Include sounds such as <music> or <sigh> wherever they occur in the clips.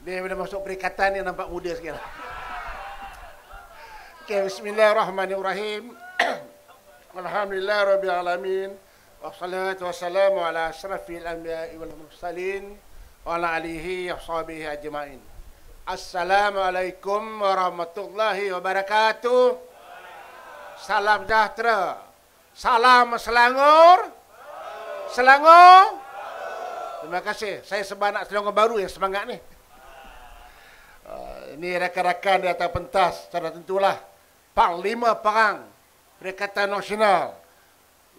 Dia bila masuk perikatan dia nampak muda sikit lah. Okay, bismillahirrahmanirrahim. <coughs> Alhamdulillah Rabbil Alamin. Wassalatu wassalamu ala asrafil anbiya wal mursalin. Wa ala alihi wa sahbihi ajma'in. Assalamualaikum warahmatullahi wabarakatuh. Salam sejahtera. Salam Selangor. Selangor. Terima kasih. Saya sebab anak Selangor baru yang semangat ni ni rakan-rakan di atas pentas secara tentulah panglima perang Perikatan Nasional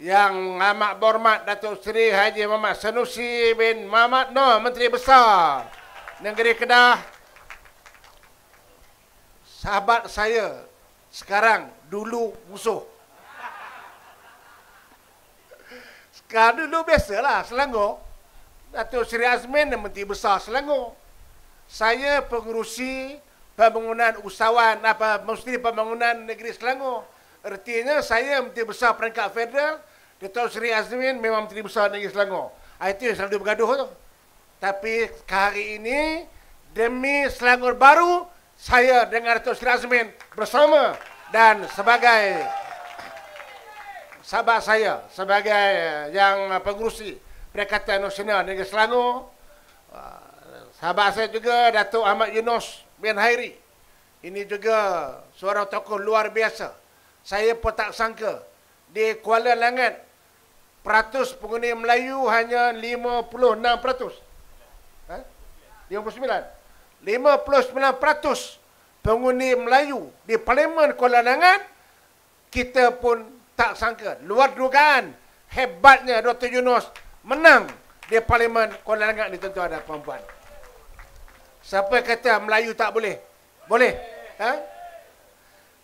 yang amat berhormat Datuk Seri Haji Muhammad Senusi bin Muhammad Noor Menteri Besar Negeri Kedah sahabat saya sekarang dulu musuh sekarang dulu biasalah Selangor Datuk Seri Azmin Menteri Besar Selangor saya pengurusi pembangunan usahawan apa mesti pembangunan negeri Selangor. Artinya saya Menteri Besar Peringkat Federal, Datuk Sri Azmin memang Menteri Besar Negeri Selangor. Ah, itu yang selalu bergaduh tu. Tapi ke hari ini, demi Selangor baru, saya dengan Datuk Sri Azmin bersama dan sebagai sahabat saya, sebagai yang eh, pengurusi Perikatan Nasional Negeri Selangor, ah, sahabat saya juga Datuk Ahmad Yunus, bin Hairi. Ini juga seorang tokoh luar biasa. Saya pun tak sangka di Kuala Langat peratus penghuni Melayu hanya 56%. Ha? 59. 59% penghuni Melayu di Parlimen Kuala Langat kita pun tak sangka. Luar dugaan hebatnya Dr. Yunus menang di Parlimen Kuala Langat ni tuan-tuan dan puan-puan. tuan ada dan Siapa kata Melayu tak boleh? Boleh. Ha?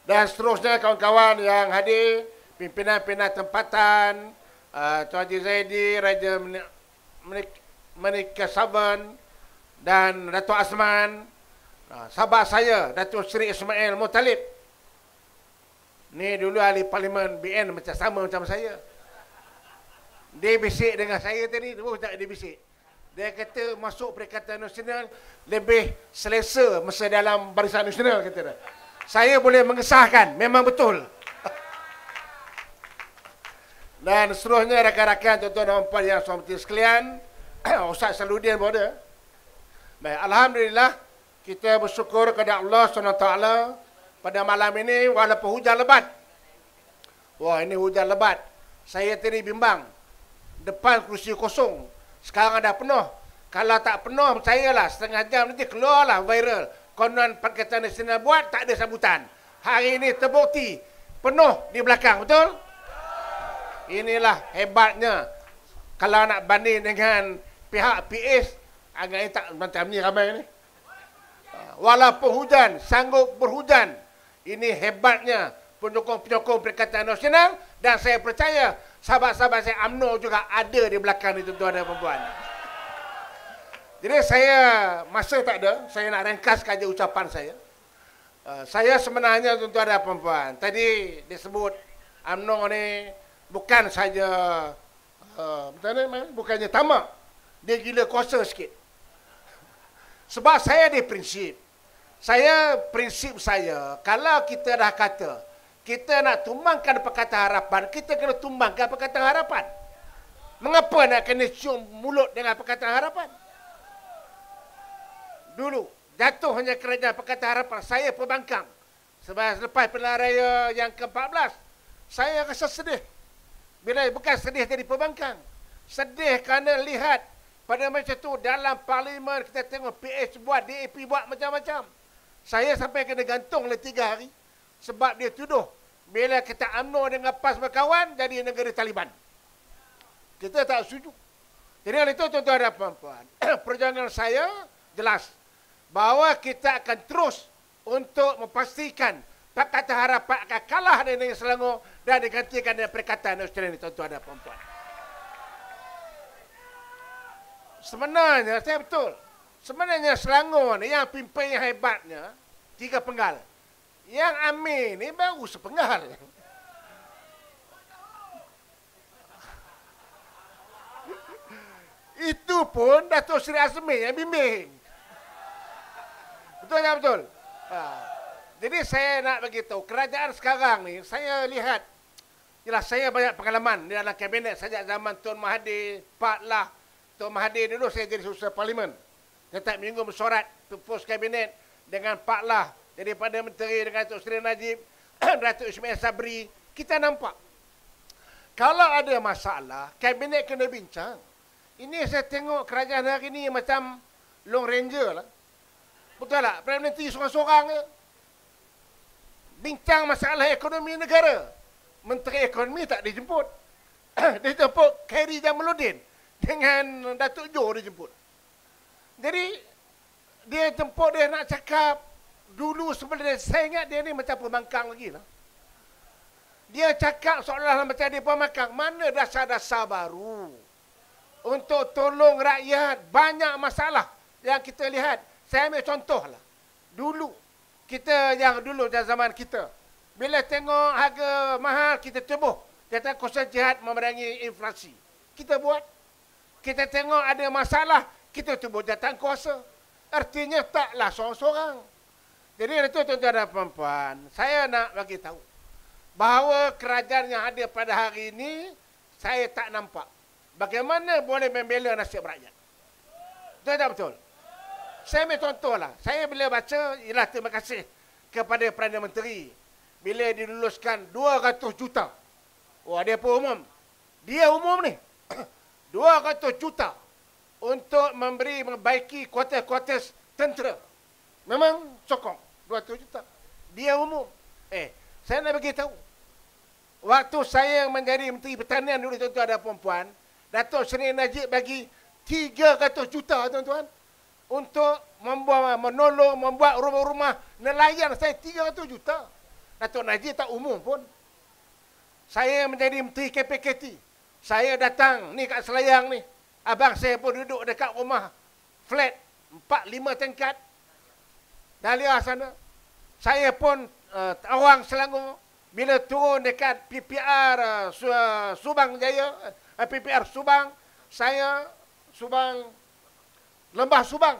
Dan seterusnya kawan-kawan yang hadir, pimpinan-pimpinan tempatan, uh, Tuan Haji Zaidi, Raja Menika Saban dan Datuk Asman, uh, sahabat saya, Datuk Seri Ismail Mutalib. Ni dulu ahli parlimen BN macam sama macam saya. Dia bisik dengan saya tadi, dia bisik dia kata masuk Perikatan Nasional lebih selesa masa dalam Barisan Nasional kata dia. Saya boleh mengesahkan memang betul. <laughs> Dan seterusnya rakan-rakan tuan-tuan dan puan yang sahabat sekalian, <coughs> Ustaz Saludin berada. Baik, alhamdulillah kita bersyukur kepada Allah SWT pada malam ini walaupun hujan lebat. Wah, ini hujan lebat. Saya tadi bimbang depan kerusi kosong sekarang ada penuh. Kalau tak penuh, lah setengah jam nanti keluarlah viral. Konon Perkataan Nasional buat, tak ada sambutan. Hari ini terbukti penuh di belakang, betul? Inilah hebatnya. Kalau nak banding dengan pihak PS, agaknya tak macam ni ramai ni. Walaupun hujan, sanggup berhujan. Ini hebatnya pendukung-pendukung Perkataan Nasional. Dan saya percaya sahabat-sahabat saya UMNO juga ada di belakang itu tuan-tuan dan perempuan. Jadi saya masa tak ada, saya nak ringkas saja ucapan saya. Uh, saya sebenarnya tuan-tuan dan perempuan, tadi disebut UMNO ni bukan saja uh, bukannya tamak, dia gila kuasa sikit. Sebab saya ada prinsip. Saya prinsip saya kalau kita dah kata kita nak tumbangkan perkataan harapan, kita kena tumbangkan perkataan harapan. Mengapa nak kena cium mulut dengan perkataan harapan? Dulu, jatuh hanya kerajaan perkataan harapan, saya pembangkang. Sebab lepas penaraya yang ke-14, saya rasa sedih. Bila bukan sedih jadi pembangkang. Sedih kerana lihat pada masa itu dalam parlimen kita tengok PH buat, DAP buat macam-macam. Saya sampai kena gantung lah tiga hari sebab dia tuduh bila kita amno dengan PAS berkawan jadi negara Taliban. Kita tak setuju. Jadi itu tuan-tuan dan puan-puan, <clears throat> perjuangan saya jelas bahawa kita akan terus untuk memastikan Pakatan Harapan akan kalah dari negeri Selangor dan digantikan dengan perkataan Australia ini tuan-tuan dan puan-puan. Sebenarnya, saya betul. Sebenarnya Selangor ni yang pimpin yang hebatnya, tiga penggal. Yang amin ni baru sepenggal. Itu pun Dato' Sri Azmin yang bimbing. Betul tak betul? Ha. Jadi saya nak beritahu, kerajaan sekarang ni, saya lihat, Jelas saya banyak pengalaman di dalam kabinet sejak zaman Tun Mahathir, Pak Lah, Tun Mahathir dulu saya jadi susah parlimen. Setiap minggu bersorat, post kabinet dengan Pak Lah, daripada Menteri Datuk Seri Najib, <clears throat> Datuk Ismail Sabri, kita nampak. Kalau ada masalah, kabinet kena bincang. Ini saya tengok kerajaan hari ini macam Long Ranger lah. Betul tak? Prime Minister seorang-seorang Bincang masalah ekonomi negara. Menteri Ekonomi tak dijemput. <clears throat> dia jemput Kerry Jamaluddin dengan Datuk Joe dia jemput. Jadi, dia jemput dia nak cakap dia, saya ingat dia ni macam pemangkang lagi lah. Dia cakap seolah-olah macam dia pemangkang. Mana dasar-dasar baru? Untuk tolong rakyat. Banyak masalah yang kita lihat. Saya ambil contoh lah. Dulu. Kita yang dulu dalam zaman kita. Bila tengok harga mahal, kita tubuh. Kata kursus jihad memerangi inflasi. Kita buat. Kita tengok ada masalah, kita tubuh datang kuasa. Artinya taklah seorang-seorang. Jadi itu tuan-tuan dan puan-puan, saya nak bagi tahu bahawa kerajaan yang ada pada hari ini saya tak nampak bagaimana boleh membela nasib rakyat. Betul tak betul. Saya ambil contohlah. Saya bila baca, ialah terima kasih kepada Perdana Menteri bila diluluskan 200 juta. Wah, dia pun umum. Dia umum ni. 200 <coughs> juta untuk memberi membaiki kuartus-kuartus tentera. Memang sokong. 200 juta. Dia umum. Eh, saya nak bagi tahu. Waktu saya yang menjadi Menteri Pertanian dulu tuan-tuan ada perempuan, Datuk Seri Najib bagi 300 juta tuan-tuan untuk membuat menolong membuat rumah-rumah nelayan saya 300 juta. Datuk Najib tak umum pun. Saya yang menjadi Menteri KPKT. Saya datang ni kat Selayang ni. Abang saya pun duduk dekat rumah flat 4 5 tingkat Dahlia sana. Saya pun uh, eh, orang Selangor. Bila turun dekat PPR uh, eh, eh, Subang Jaya. Uh, PPR Subang. Saya Subang. Lembah Subang.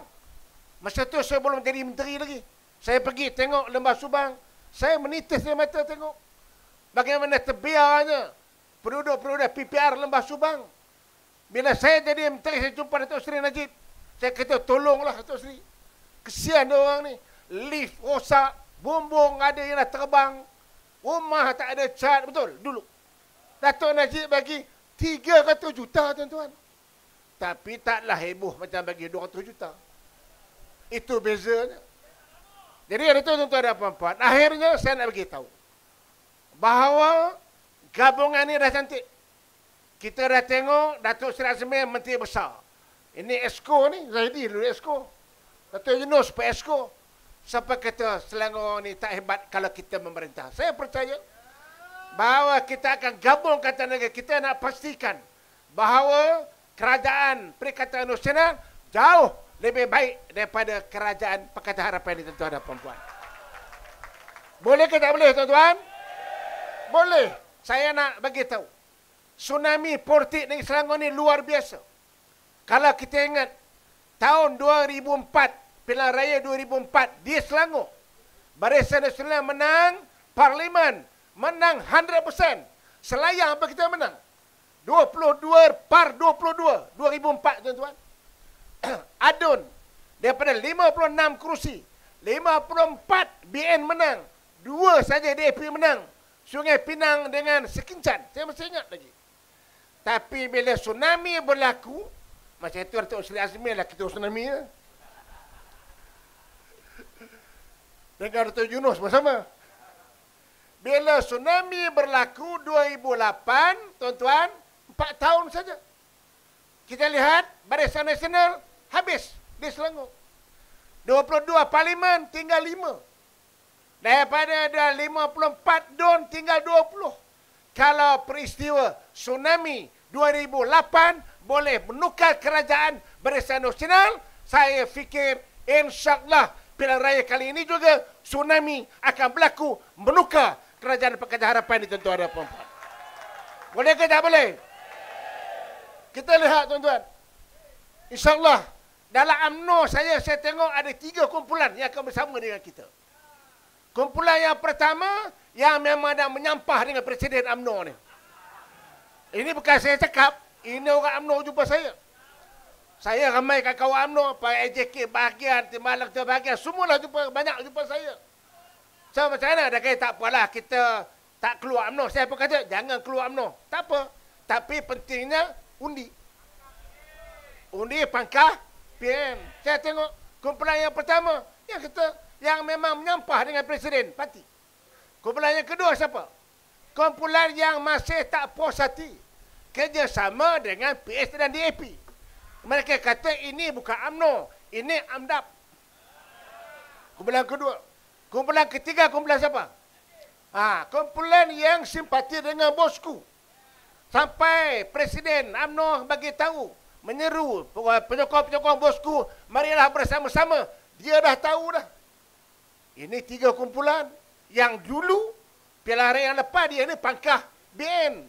Masa tu saya belum jadi menteri lagi. Saya pergi tengok Lembah Subang. Saya menitis di mata tengok. Bagaimana terbiarnya penduduk-penduduk PPR Lembah Subang. Bila saya jadi menteri, saya jumpa Datuk Seri Najib. Saya kata, tolonglah Datuk Seri. Kesian dia orang ni lift rosak, bumbung ada yang dah terbang, rumah tak ada cat, betul? Dulu. Datuk Najib bagi 300 juta tuan-tuan. Tapi taklah heboh macam bagi 200 juta. Itu bezanya. Jadi ada ya, tu tuan-tuan ada apa-apa. Akhirnya saya nak bagi tahu bahawa gabungan ni dah cantik. Kita dah tengok Datuk Seri Azmi Menteri Besar. Ini Esko ni, Zahidi dulu Esko. Datuk Yunus Pak Esko. Siapa kata Selangor ni tak hebat kalau kita memerintah? Saya percaya bahawa kita akan gabung kata negara. Kita nak pastikan bahawa kerajaan Perikatan Nusina jauh lebih baik daripada kerajaan Pakatan Harapan ini tuan-tuan perempuan. Boleh ke tak boleh tuan-tuan? Boleh. Saya nak bagi tahu Tsunami Portik Negeri Selangor ni luar biasa. Kalau kita ingat tahun 2004 Pilihan Raya 2004 di Selangor. Barisan Nasional menang, Parlimen menang 100%. Selayang apa kita menang? 22 par 22, 2004 tuan-tuan. <clears throat> Adun, daripada 56 kerusi, 54 BN menang. Dua saja DAP menang. Sungai Pinang dengan Sekincan. Saya masih ingat lagi. Tapi bila tsunami berlaku, macam itu Datuk Sri Azmi lah kita tsunami. Ya. dan Dato' Yunus bersama. Bila tsunami berlaku 2008, tuan-tuan, 4 tahun saja. Kita lihat barisan nasional habis di Selangor. 22 parlimen tinggal 5. Daripada ada 54 don tinggal 20. Kalau peristiwa tsunami 2008 boleh menukar kerajaan barisan nasional, saya fikir insyaAllah pilihan raya kali ini juga tsunami akan berlaku menukar kerajaan pekerja harapan ini tentu ada puan-puan. Boleh ke tak boleh? Kita lihat tuan-tuan. InsyaAllah dalam UMNO saya, saya tengok ada tiga kumpulan yang akan bersama dengan kita. Kumpulan yang pertama yang memang ada menyampah dengan Presiden UMNO ni. Ini bukan saya cakap, ini orang UMNO jumpa saya saya ramai kawan UMNO, Pak AJK bahagia, Hati Malang tu bahagia. Semualah jumpa, banyak jumpa saya. So macam mana? Dia kata tak apalah kita tak keluar UMNO. Saya pun kata jangan keluar UMNO. Tak apa. Tapi pentingnya undi. Undi pangkah PM. Saya tengok kumpulan yang pertama. Yang kata yang memang menyampah dengan Presiden. Parti. Kumpulan yang kedua siapa? Kumpulan yang masih tak puas hati. Kerjasama dengan PS dan DAP. Mereka kata ini bukan amno, ini AMDAP. Kumpulan kedua. Kumpulan ketiga kumpulan siapa? Ha, kumpulan yang simpati dengan bosku. Sampai Presiden UMNO bagi tahu, menyeru penyokong-penyokong bosku, marilah bersama-sama. Dia dah tahu dah. Ini tiga kumpulan yang dulu piala yang lepas dia ni pangkah BN.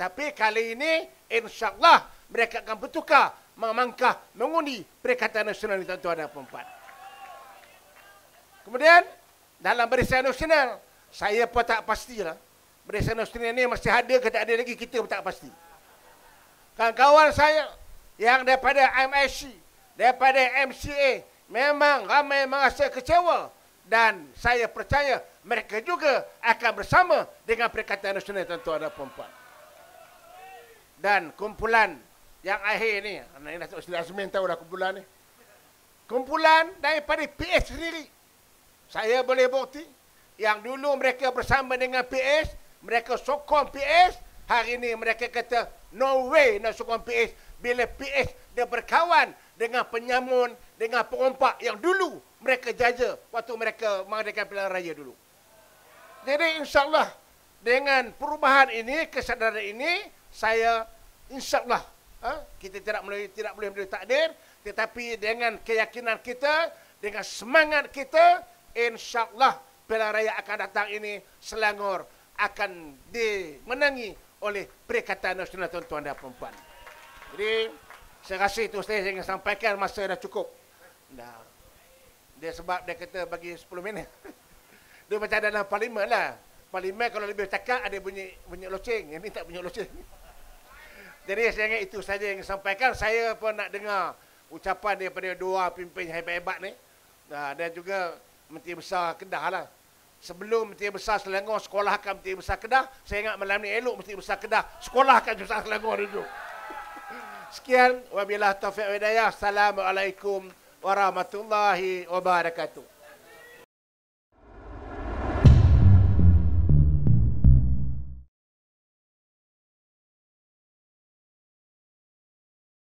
Tapi kali ini insyaAllah mereka akan bertukar memangkah mengundi Perikatan Nasional Tuan-Tuan dan puan Kemudian, dalam barisan nasional, saya pun tak pastilah. Barisan nasional ini masih ada ke tak ada lagi, kita pun tak pasti. Kawan-kawan saya yang daripada MSC, daripada MCA, memang ramai merasa kecewa. Dan saya percaya mereka juga akan bersama dengan Perikatan Nasional Tuan-Tuan dan puan Dan kumpulan yang akhir ni, anak ini Datuk Silasmin tahu dah kumpulan ni. Kumpulan daripada PS sendiri. Saya boleh bukti yang dulu mereka bersama dengan PS, mereka sokong PS, hari ini mereka kata no way nak sokong PS bila PS dia berkawan dengan penyamun, dengan perompak yang dulu mereka jaja waktu mereka mengadakan pilihan raya dulu. Jadi insyaAllah dengan perubahan ini, kesadaran ini, saya insyaAllah ha? kita tidak boleh tidak boleh menjadi takdir tetapi dengan keyakinan kita dengan semangat kita insyaallah pilihan raya akan datang ini Selangor akan dimenangi oleh Perikatan Nasional Tuan-Tuan dan puan Jadi, saya rasa itu saya ingin sampaikan masa dah cukup. Nah, Dia sebab dia kata bagi 10 minit. <laughs> dia macam dalam parlimen lah. Parlimen kalau lebih cakap ada bunyi bunyi loceng. Ini tak bunyi loceng. Jadi saya itu saja yang sampaikan. Saya pun nak dengar ucapan daripada dua pimpin hebat-hebat ni. Ha, dan juga Menteri Besar Kedah lah. Sebelum Menteri Besar Selangor sekolahkan Menteri Besar Kedah, saya ingat malam ni elok Menteri Besar Kedah sekolahkan Menteri Besar Selangor dulu. <laughs> Sekian. Wabillah Taufiq Wadayah. Assalamualaikum warahmatullahi wabarakatuh.